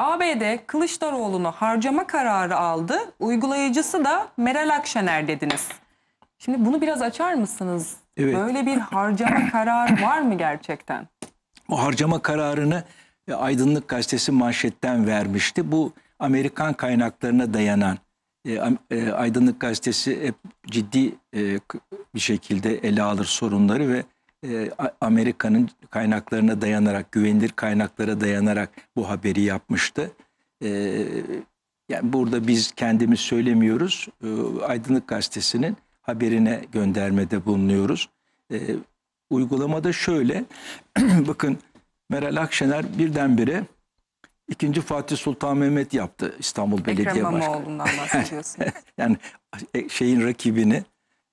ABD Kılıçdaroğlu'nu harcama kararı aldı. Uygulayıcısı da Meral Akşener dediniz. Şimdi bunu biraz açar mısınız? Evet. Böyle bir harcama kararı var mı gerçekten? O harcama kararını e, Aydınlık Gazetesi manşetten vermişti. Bu Amerikan kaynaklarına dayanan e, e, Aydınlık Gazetesi hep ciddi bir şekilde ele alır sorunları ve ee, Amerika'nın kaynaklarına dayanarak, güvenilir kaynaklara dayanarak bu haberi yapmıştı. Ee, yani burada biz kendimiz söylemiyoruz. Ee, Aydınlık Gazetesi'nin haberine göndermede bulunuyoruz. uygulamada şöyle, bakın Meral Akşener birdenbire ikinci Fatih Sultan Mehmet yaptı İstanbul Ekrem Belediye Başkanı. Ekrem İmamoğlu'ndan bahsediyorsunuz. yani e, şeyin rakibini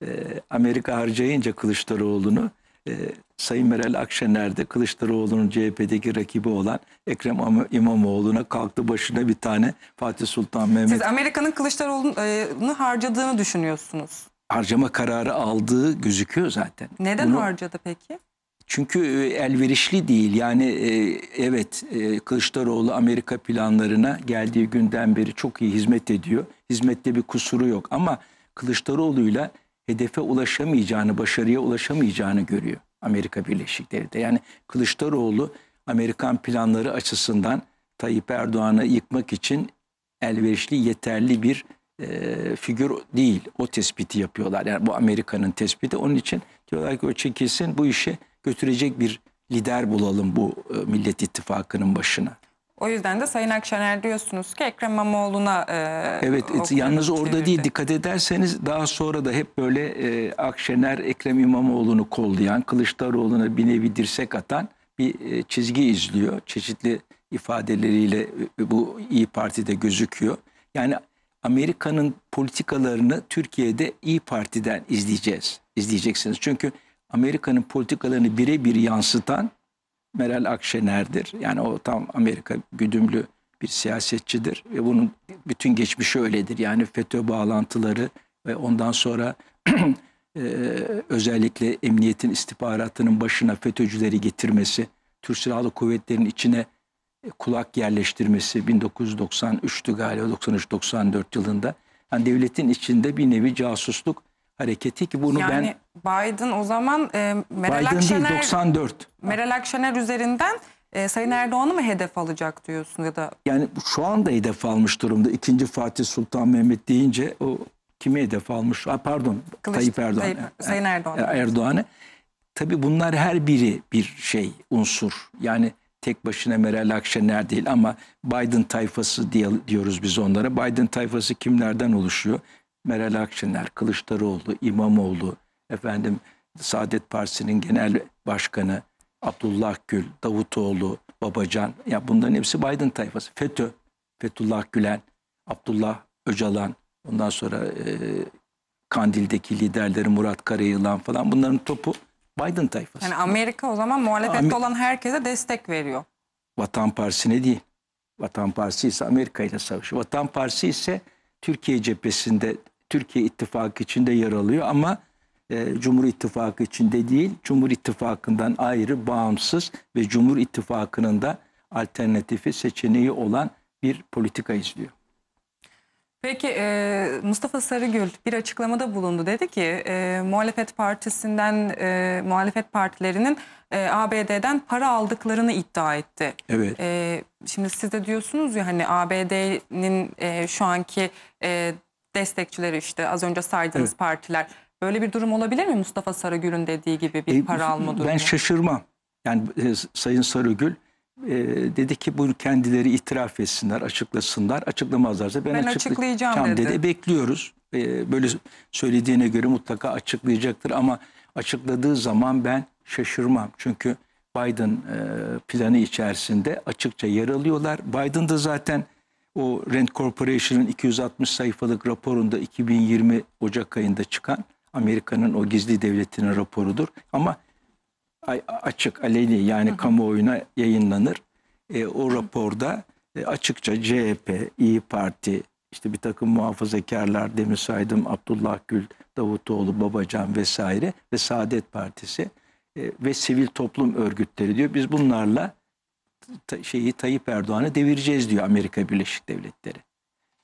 e, Amerika harcayınca Kılıçdaroğlu'nu ee, Sayın Meral Akşener de Kılıçdaroğlu'nun CHP'deki rakibi olan Ekrem İmamoğlu'na kalktı başına bir tane Fatih Sultan Mehmet. Siz Amerika'nın Kılıçdaroğlu'nu harcadığını düşünüyorsunuz. Harcama kararı aldığı gözüküyor zaten. Neden Bunu, harcadı peki? Çünkü e, elverişli değil. Yani e, evet e, Kılıçdaroğlu Amerika planlarına geldiği günden beri çok iyi hizmet ediyor. Hizmette bir kusuru yok ama Kılıçdaroğlu'yla ile hedefe ulaşamayacağını, başarıya ulaşamayacağını görüyor Amerika Birleşik Devletleri. Yani Kılıçdaroğlu Amerikan planları açısından Tayyip Erdoğan'ı yıkmak için elverişli, yeterli bir e, figür değil. O tespiti yapıyorlar. Yani bu Amerika'nın tespiti. Onun için diyorlar ki o çekilsin bu işe götürecek bir lider bulalım bu e, Millet İttifakı'nın başına. O yüzden de Sayın Akşener diyorsunuz ki Ekrem İmamoğlu'na e, Evet yalnız orada değil dikkat ederseniz daha sonra da hep böyle e, Akşener Ekrem İmamoğlu'nu kollayan Kılıçdaroğlu'na bir nevi dirsek atan bir e, çizgi izliyor. Çeşitli ifadeleriyle e, e, bu İyi Parti'de gözüküyor. Yani Amerika'nın politikalarını Türkiye'de İyi Parti'den izleyeceğiz. izleyeceksiniz Çünkü Amerika'nın politikalarını birebir yansıtan Meral Akşener'dir. Yani o tam Amerika güdümlü bir siyasetçidir. Ve bunun bütün geçmişi öyledir. Yani FETÖ bağlantıları ve ondan sonra e, özellikle emniyetin istihbaratının başına FETÖ'cüleri getirmesi, Türk Silahlı Kuvvetleri'nin içine kulak yerleştirmesi 1993'tü galiba 93-94 yılında. Yani devletin içinde bir nevi casusluk hareketi ki bunu yani ben... Yani Biden o zaman e, Meral Biden Akşener... Değil, 94. Meral Akşener üzerinden e, Sayın Erdoğan'ı mı hedef alacak diyorsun ya da... Yani şu anda hedef almış durumda. İkinci Fatih Sultan Mehmet deyince o kimi hedef almış? Ha, pardon Kılıç, Tayyip Erdoğan. Tayyip, Sayın Erdoğan. Erdoğan'ı. Tabii bunlar her biri bir şey, unsur. Yani tek başına Meral Akşener değil ama Biden tayfası diyoruz biz onlara. Biden tayfası kimlerden oluşuyor? Meral Akşener, Kılıçdaroğlu, İmamoğlu, efendim Saadet Partisi'nin genel başkanı Abdullah Gül, Davutoğlu, Babacan. Ya bunların hepsi Biden tayfası. FETÖ, Fethullah Gülen, Abdullah Öcalan, ondan sonra e, Kandil'deki liderleri Murat Karayılan falan bunların topu Biden tayfası. Yani Amerika o zaman muhalefette olan herkese destek veriyor. Vatan ne değil. Vatan Partisi ise Amerika ile savaşıyor. Vatan Partisi ise Türkiye cephesinde Türkiye ittifakı içinde yer alıyor ama e, Cumhur İttifakı içinde değil, Cumhur İttifakı'ndan ayrı, bağımsız ve Cumhur İttifakı'nın da alternatifi, seçeneği olan bir politika izliyor. Peki e, Mustafa Sarıgül bir açıklamada bulundu. Dedi ki e, muhalefet partisinden, e, muhalefet partilerinin e, ABD'den para aldıklarını iddia etti. Evet. E, şimdi siz de diyorsunuz ya hani ABD'nin e, şu anki e, destekçileri işte az önce saydığınız evet. partiler. Böyle bir durum olabilir mi Mustafa Sarıgül'ün dediği gibi bir e, para alma durumu? Ben şaşırmam. Yani e, Sayın Sarıgül e, dedi ki bu kendileri itiraf etsinler, açıklasınlar. Açıklamazlarsa ben, ben açıkla açıklayacağım dedi. dedi. Bekliyoruz. E, böyle söylediğine göre mutlaka açıklayacaktır ama açıkladığı zaman ben şaşırmam. Çünkü Biden e, planı içerisinde açıkça yer alıyorlar. Biden da zaten o Rent Corporation'ın 260 sayfalık raporunda 2020 Ocak ayında çıkan Amerika'nın o gizli devletinin raporudur. Ama açık aleni yani hı hı. kamuoyuna yayınlanır. E, o raporda e, açıkça CHP, İyi Parti, işte bir takım muhafazakarlar, Demir Saydım, Abdullah Gül, Davutoğlu, Babacan vesaire ve Saadet Partisi e, ve sivil toplum örgütleri diyor. Biz bunlarla şeyi Tayyip Erdoğan'ı devireceğiz diyor Amerika Birleşik Devletleri.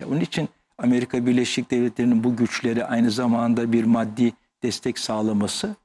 Ya onun için Amerika Birleşik Devletleri'nin bu güçleri aynı zamanda bir maddi destek sağlaması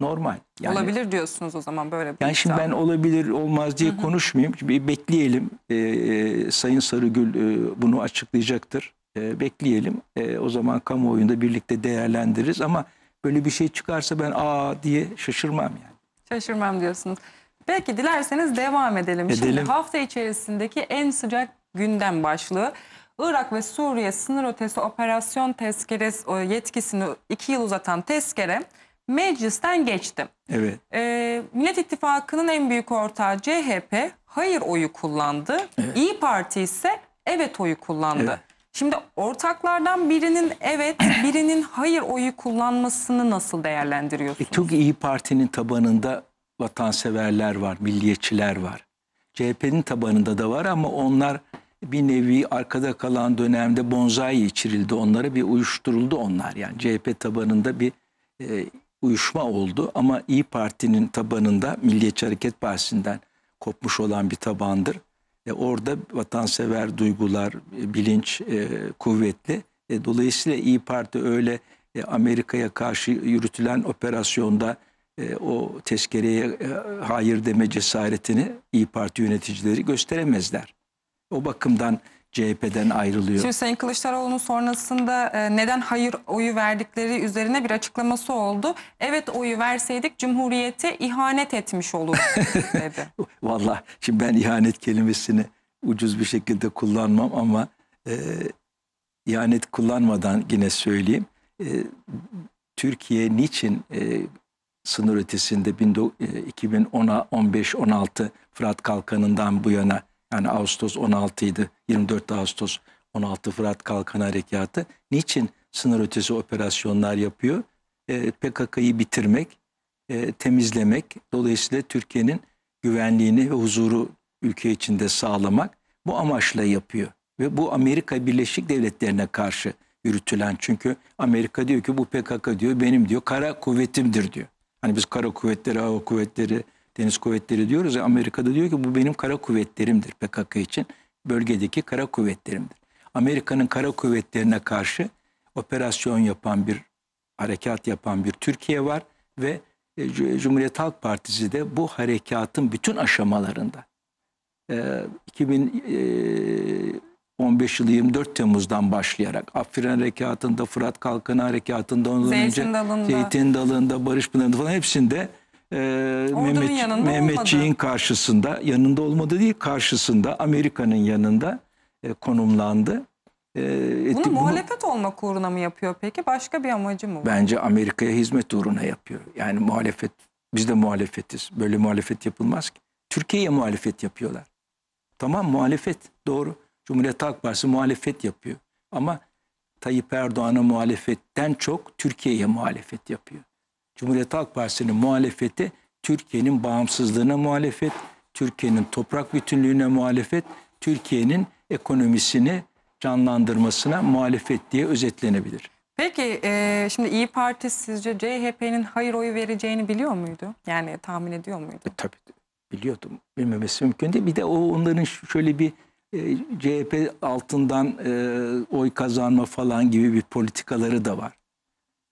normal. Yani, olabilir diyorsunuz o zaman böyle bir Yani şimdi ben olabilir olmaz diye Hı-hı. konuşmayayım. Bir bekleyelim. Ee, e, Sayın Sarıgül e, bunu açıklayacaktır. E, bekleyelim. E, o zaman kamuoyunda birlikte değerlendiririz ama böyle bir şey çıkarsa ben aa diye şaşırmam yani. Şaşırmam diyorsunuz. Peki dilerseniz devam edelim. edelim. Şimdi hafta içerisindeki en sıcak gündem başlığı. Irak ve Suriye sınır ötesi operasyon tezkere yetkisini iki yıl uzatan tezkere meclisten geçti. Evet. Ee, Millet İttifakı'nın en büyük ortağı CHP hayır oyu kullandı. Evet. İyi Parti ise evet oyu kullandı. Evet. Şimdi ortaklardan birinin evet, birinin hayır oyu kullanmasını nasıl değerlendiriyorsunuz? E, çok iyi Parti'nin tabanında vatanseverler var, milliyetçiler var. CHP'nin tabanında da var ama onlar bir nevi arkada kalan dönemde bonzai içirildi onlara bir uyuşturuldu onlar. Yani CHP tabanında bir e, uyuşma oldu ama İyi Parti'nin tabanında Milliyetçi Hareket Partisi'nden kopmuş olan bir tabandır. E, orada vatansever duygular, e, bilinç e, kuvvetli. E, dolayısıyla İyi Parti öyle e, Amerika'ya karşı yürütülen operasyonda e, o tezkereye e, hayır deme cesaretini İyi Parti yöneticileri gösteremezler. O bakımdan CHP'den ayrılıyor. Şimdi Sayın Kılıçdaroğlu'nun sonrasında e, neden hayır oyu verdikleri üzerine bir açıklaması oldu. Evet oyu verseydik Cumhuriyet'e ihanet etmiş olurdu dedi. Valla şimdi ben ihanet kelimesini ucuz bir şekilde kullanmam ama e, ihanet kullanmadan yine söyleyeyim. E, Türkiye niçin e, sınır ötesinde 2010'a e, 15-16 Fırat Kalkanı'ndan bu yana yani Ağustos 16'ydı 24 Ağustos 16 Fırat kalkanı Harekatı niçin sınır ötesi operasyonlar yapıyor? E, PKK'yı bitirmek, e, temizlemek dolayısıyla Türkiye'nin güvenliğini ve huzuru ülke içinde sağlamak bu amaçla yapıyor. Ve bu Amerika Birleşik Devletleri'ne karşı yürütülen çünkü Amerika diyor ki bu PKK diyor benim diyor kara kuvvetimdir diyor. Hani biz kara kuvvetleri, hava kuvvetleri, deniz kuvvetleri diyoruz ya Amerika'da diyor ki bu benim kara kuvvetlerimdir PKK için. Bölgedeki kara kuvvetlerimdir. Amerika'nın kara kuvvetlerine karşı operasyon yapan bir harekat yapan bir Türkiye var ve e, Cumhuriyet Halk Partisi de bu harekatın bütün aşamalarında 2000 15 yılı 24 Temmuz'dan başlayarak Afrin Harekatı'nda, Fırat Kalkanı Harekatı'nda, ondan Zeytin önce Dalı'nda. Zeytin Dalı'nda, Barış Pınarı'nda falan hepsinde e, Mehmet, Mehmetçiğin karşısında, yanında olmadı değil karşısında, Amerika'nın yanında e, konumlandı. E, etti, bunu, bunu muhalefet olmak uğruna mı yapıyor peki? Başka bir amacı mı? Var? Bence Amerika'ya hizmet uğruna yapıyor. Yani muhalefet, biz de muhalefetiz. Böyle muhalefet yapılmaz ki. Türkiye'ye muhalefet yapıyorlar. Tamam muhalefet doğru. Cumhuriyet Halk Partisi muhalefet yapıyor. Ama Tayyip Erdoğan'a muhalefetten çok Türkiye'ye muhalefet yapıyor. Cumhuriyet Halk Partisi'nin muhalefeti Türkiye'nin bağımsızlığına muhalefet, Türkiye'nin toprak bütünlüğüne muhalefet, Türkiye'nin ekonomisini canlandırmasına muhalefet diye özetlenebilir. Peki e, şimdi İyi Parti sizce CHP'nin hayır oyu vereceğini biliyor muydu? Yani tahmin ediyor muydu? E, tabii biliyordum. Bilmemesi mümkün değil. Bir de o onların şöyle bir e, CHP altından e, oy kazanma falan gibi bir politikaları da var.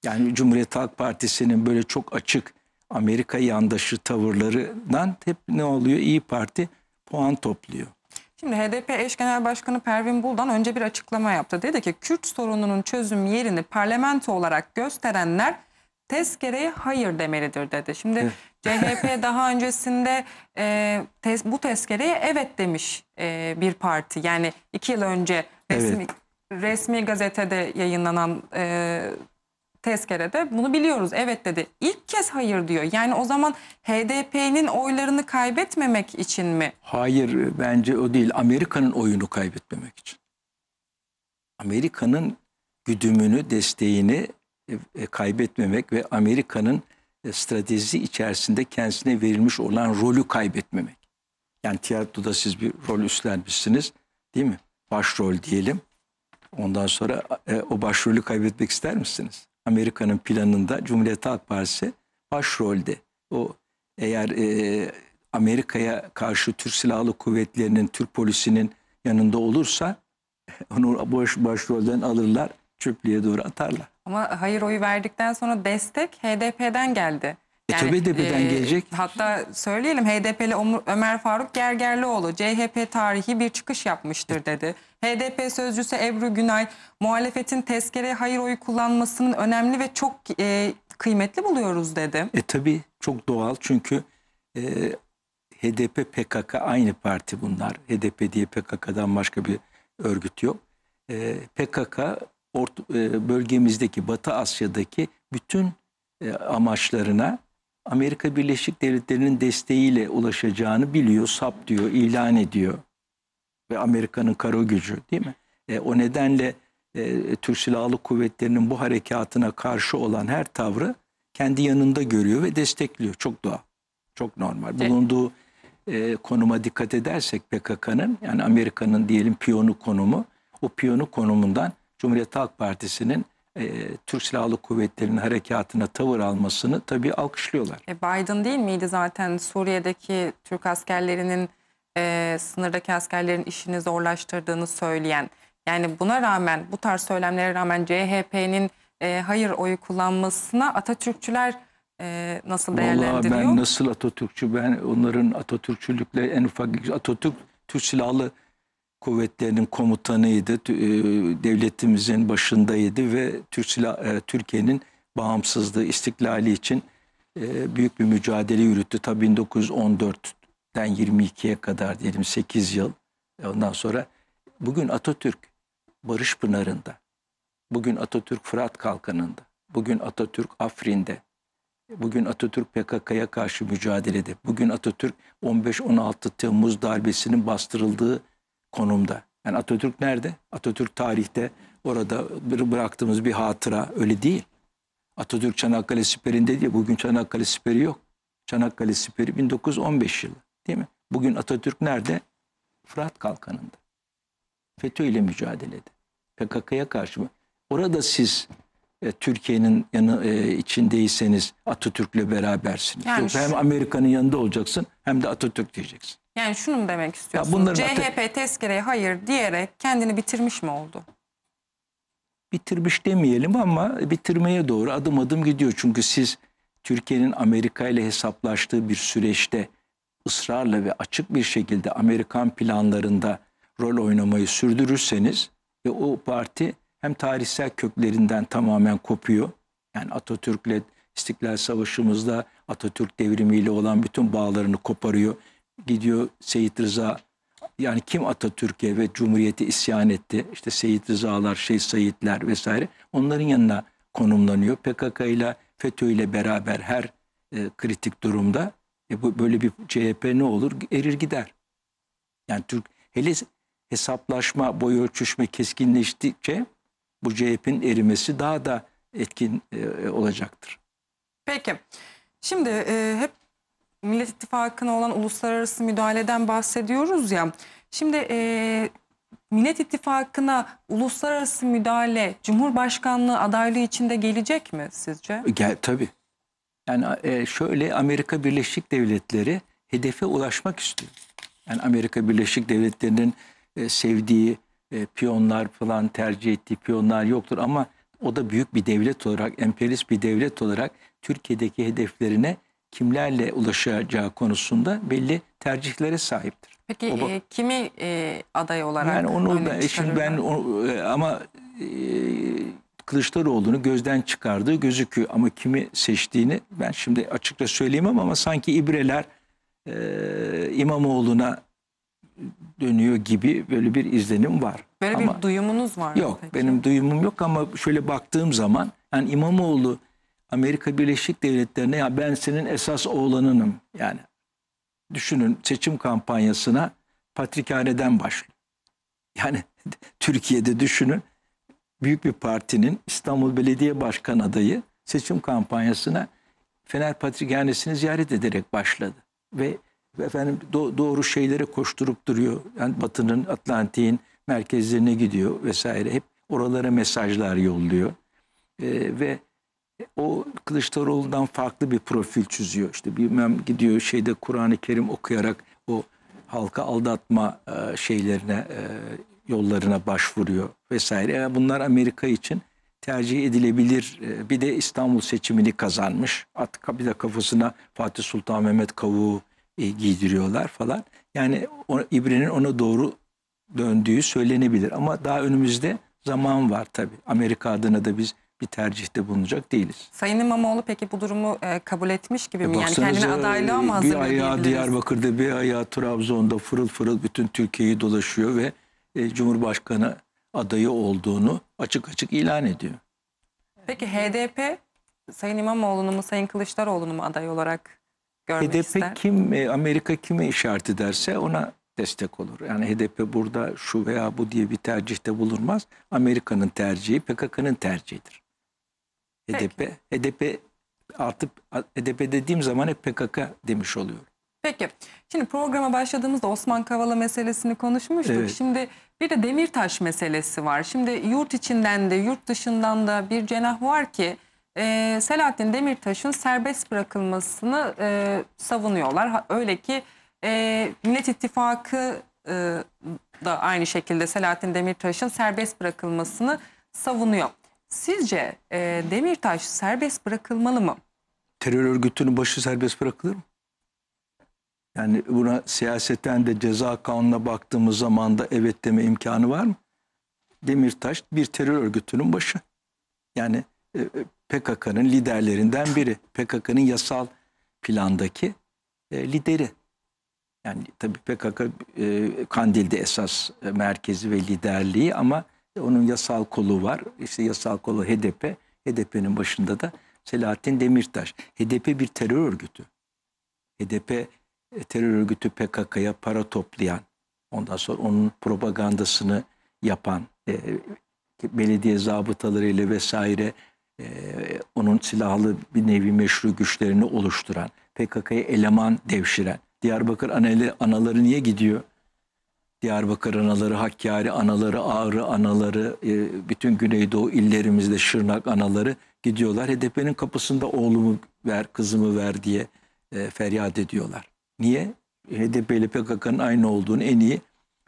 Yani Cumhuriyet Halk Partisi'nin böyle çok açık Amerika yandaşı tavırlarından hep ne oluyor? İyi Parti puan topluyor. Şimdi HDP eş genel başkanı Pervin Buldan önce bir açıklama yaptı. Dedi ki Kürt sorununun çözüm yerini parlamento olarak gösterenler tezkereye hayır demelidir dedi. Şimdi evet. CHP daha öncesinde e, tes, bu tezkereye evet demiş e, bir parti. Yani iki yıl önce resmi, evet. resmi gazetede yayınlanan e, tezkerede bunu biliyoruz. Evet dedi. İlk kez hayır diyor. Yani o zaman HDP'nin oylarını kaybetmemek için mi? Hayır e, bence o değil. Amerika'nın oyunu kaybetmemek için. Amerika'nın güdümünü, desteğini e, e, kaybetmemek ve Amerika'nın e, stratejisi içerisinde kendisine verilmiş olan rolü kaybetmemek. Yani tiyatroda siz bir rol üstlenmişsiniz değil mi? Başrol diyelim. Ondan sonra e, o başrolü kaybetmek ister misiniz? Amerika'nın planında Cumhuriyet Halk Partisi başrolde. O eğer e, Amerika'ya karşı Türk Silahlı Kuvvetleri'nin, Türk polisinin yanında olursa onu baş, başrolden alırlar çöplüğe doğru atarlar. Ama hayır oyu verdikten sonra destek HDP'den geldi. E yani, e tabii HDP'den e, gelecek. Hatta söyleyelim HDP'li Ömer Faruk Gergerlioğlu CHP tarihi bir çıkış yapmıştır dedi. HDP sözcüsü Ebru Günay muhalefetin tezkere hayır oyu kullanmasının önemli ve çok e, kıymetli buluyoruz dedi. E tabii çok doğal çünkü e, HDP PKK aynı parti bunlar. HDP diye PKK'dan başka bir örgüt yok. E, PKK orta, e, bölgemizdeki Batı Asya'daki bütün e, amaçlarına Amerika Birleşik Devletleri'nin desteğiyle ulaşacağını biliyor, sap diyor, ilan ediyor. Ve Amerika'nın kara gücü değil mi? E, o nedenle e, Türk Silahlı Kuvvetleri'nin bu harekatına karşı olan her tavrı kendi yanında görüyor ve destekliyor. Çok doğal, çok normal. Evet. Bulunduğu e, konuma dikkat edersek PKK'nın yani Amerika'nın diyelim piyonu konumu o piyonu konumundan Cumhuriyet Halk Partisi'nin e, Türk Silahlı Kuvvetleri'nin harekatına tavır almasını tabii alkışlıyorlar. E Biden değil miydi zaten Suriye'deki Türk askerlerinin e, sınırdaki askerlerin işini zorlaştırdığını söyleyen? Yani buna rağmen bu tarz söylemlere rağmen CHP'nin e, hayır oyu kullanmasına Atatürkçüler e, nasıl değerlendiriyor? Vallahi ben nasıl Atatürkçü ben onların Atatürkçülükle en ufak Atatürk Türk silahlı kuvvetlerinin komutanıydı. E, devletimizin başındaydı ve Türk silah e, Türkiye'nin bağımsızlığı, istiklali için e, büyük bir mücadele yürüttü. Tabii 1914'ten 22'ye kadar diyelim 8 yıl. Ondan sonra bugün Atatürk Barış Pınarı'nda, bugün Atatürk Fırat Kalkanı'nda, bugün Atatürk Afrin'de, Bugün Atatürk PKK'ya karşı mücadelede. Bugün Atatürk 15-16 Temmuz darbesinin bastırıldığı konumda. Yani Atatürk nerede? Atatürk tarihte orada bıraktığımız bir hatıra öyle değil. Atatürk Çanakkale Siperi'nde diye bugün Çanakkale Siperi yok. Çanakkale Siperi 1915 yılı değil mi? Bugün Atatürk nerede? Fırat Kalkanı'nda. FETÖ ile mücadelede. PKK'ya karşı mı? Orada siz e, Türkiye'nin yanı e, içindeyseniz Atatürk'le berabersiniz. Yani Yoksa hem Amerika'nın yanında olacaksın hem de Atatürk diyeceksin. Yani şunu mu demek istiyorsun? CHP artık- tezkereye hayır diyerek kendini bitirmiş mi oldu? bitirmiş demeyelim ama bitirmeye doğru adım adım gidiyor. Çünkü siz Türkiye'nin Amerika ile hesaplaştığı bir süreçte ısrarla ve açık bir şekilde Amerikan planlarında rol oynamayı sürdürürseniz ve o parti hem tarihsel köklerinden tamamen kopuyor. Yani Atatürk'le İstiklal Savaşı'mızda Atatürk devrimiyle olan bütün bağlarını koparıyor gidiyor Seyit Rıza yani kim Atatürk'e ve Cumhuriyeti isyan etti? İşte Seyit Rıza'lar, şey Seyitler vesaire. Onların yanına konumlanıyor. PKK ile FETÖ ile beraber her e, kritik durumda e, bu böyle bir CHP ne olur? Erir gider. Yani Türk hele hesaplaşma, boy ölçüşme keskinleştikçe bu CHP'nin erimesi daha da etkin e, olacaktır. Peki. Şimdi e, hep Millet İttifakı'na olan uluslararası müdahaleden bahsediyoruz ya. Şimdi e, Millet İttifakı'na uluslararası müdahale Cumhurbaşkanlığı adaylığı içinde gelecek mi sizce? Gel, tabii. Yani e, şöyle Amerika Birleşik Devletleri hedefe ulaşmak istiyor. Yani Amerika Birleşik Devletleri'nin e, sevdiği e, piyonlar falan tercih ettiği piyonlar yoktur ama o da büyük bir devlet olarak, emperyalist bir devlet olarak Türkiye'deki hedeflerine kimlerle ulaşacağı konusunda belli tercihlere sahiptir. Peki o, e, kimi e, aday olarak? Yani onu ben, şimdi ben o, e, ama e, Kılıçdaroğlu'nu gözden çıkardığı gözüküyor ama kimi seçtiğini ben şimdi açıkça söyleyemem ama sanki ibreler e, İmamoğlu'na dönüyor gibi böyle bir izlenim var. Böyle ama, bir duyumunuz var mı? Yok peki? benim duyumum yok ama şöyle baktığım zaman yani İmamoğlu Amerika Birleşik Devletleri'ne ya ben senin esas oğlanınım yani. Düşünün seçim kampanyasına patrikhaneden başlıyor. Yani Türkiye'de düşünün büyük bir partinin İstanbul Belediye Başkan adayı seçim kampanyasına Fener Patrikhanesi'ni ziyaret ederek başladı. Ve efendim do doğru şeylere koşturup duruyor. Yani Batı'nın, Atlantik'in merkezlerine gidiyor vesaire. Hep oralara mesajlar yolluyor. Ee, ve o Kılıçdaroğlu'ndan farklı bir profil çiziyor. İşte bilmem gidiyor şeyde Kur'an-ı Kerim okuyarak o halka aldatma e, şeylerine e, yollarına başvuruyor vesaire. Bunlar Amerika için tercih edilebilir. E, bir de İstanbul seçimini kazanmış. At bir de kafasına Fatih Sultan Mehmet kavuğu giydiriyorlar falan. Yani İbre'nin ona doğru döndüğü söylenebilir ama daha önümüzde zaman var tabii. Amerika adına da biz bir tercihte bulunacak değiliz. Sayın İmamoğlu peki bu durumu e, kabul etmiş gibi mi? E, yani kendini adaylığa mı hazırlıyor? Bir ayağı Diyarbakır'da, bir ayağı Trabzon'da fırıl fırıl bütün Türkiye'yi dolaşıyor ve e, Cumhurbaşkanı adayı olduğunu açık açık ilan ediyor. Peki HDP Sayın İmamoğlu'nu mu Sayın Kılıçdaroğlu'nu mu aday olarak görmek HDP ister? HDP kim, e, Amerika kime işaret ederse ona destek olur. Yani HDP burada şu veya bu diye bir tercihte bulunmaz. Amerika'nın tercihi PKK'nın tercihidir. HDP. Peki. HDP artıp HDP dediğim zaman hep PKK demiş oluyorum. Peki. Şimdi programa başladığımızda Osman Kavala meselesini konuşmuştuk. Evet. Şimdi bir de Demirtaş meselesi var. Şimdi yurt içinden de yurt dışından da bir cenah var ki e, Selahattin Demirtaş'ın serbest bırakılmasını e, savunuyorlar. Öyle ki e, Millet İttifakı e, da aynı şekilde Selahattin Demirtaş'ın serbest bırakılmasını savunuyor. Sizce e, Demirtaş serbest bırakılmalı mı? Terör örgütünün başı serbest bırakılır mı? Yani buna siyaseten de ceza kanununa baktığımız zaman da evet deme imkanı var mı? Demirtaş bir terör örgütünün başı. Yani e, e PKK'nın liderlerinden biri. PKK'nın yasal plandaki e, lideri. Yani tabii PKK e, Kandil'de esas e, merkezi ve liderliği ama onun yasal kolu var. İşte yasal kolu HDP. HDP'nin başında da Selahattin Demirtaş. HDP bir terör örgütü. HDP e, terör örgütü PKK'ya para toplayan, ondan sonra onun propagandasını yapan, e, e, belediye zabıtalarıyla vesaire e, onun silahlı bir nevi meşru güçlerini oluşturan, PKK'ya eleman devşiren, Diyarbakır anaları, anaları niye gidiyor? Diyarbakır anaları, Hakkari anaları, Ağrı anaları, e, bütün Güneydoğu illerimizde Şırnak anaları gidiyorlar. HDP'nin kapısında oğlumu ver, kızımı ver diye e, feryat ediyorlar. Niye? HDP ile PKK'nın aynı olduğunu en iyi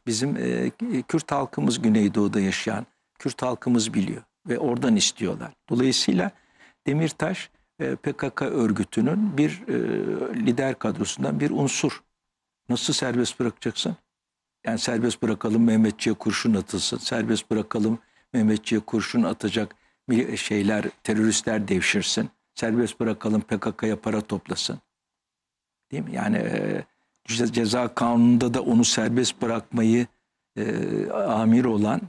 bizim e, Kürt halkımız Güneydoğu'da yaşayan Kürt halkımız biliyor ve oradan istiyorlar. Dolayısıyla Demirtaş PKK örgütünün bir lider kadrosundan bir unsur. Nasıl serbest bırakacaksın? Yani serbest bırakalım Mehmetçiğe kurşun atılsın. Serbest bırakalım Mehmetçiğe kurşun atacak şeyler, teröristler devşirsin. Serbest bırakalım PKK'ya para toplasın. Değil mi? Yani e, ceza kanununda da onu serbest bırakmayı e, amir olan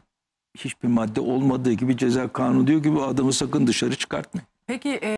hiçbir madde olmadığı gibi ceza kanunu diyor ki bu adamı sakın dışarı çıkartmayın. Peki e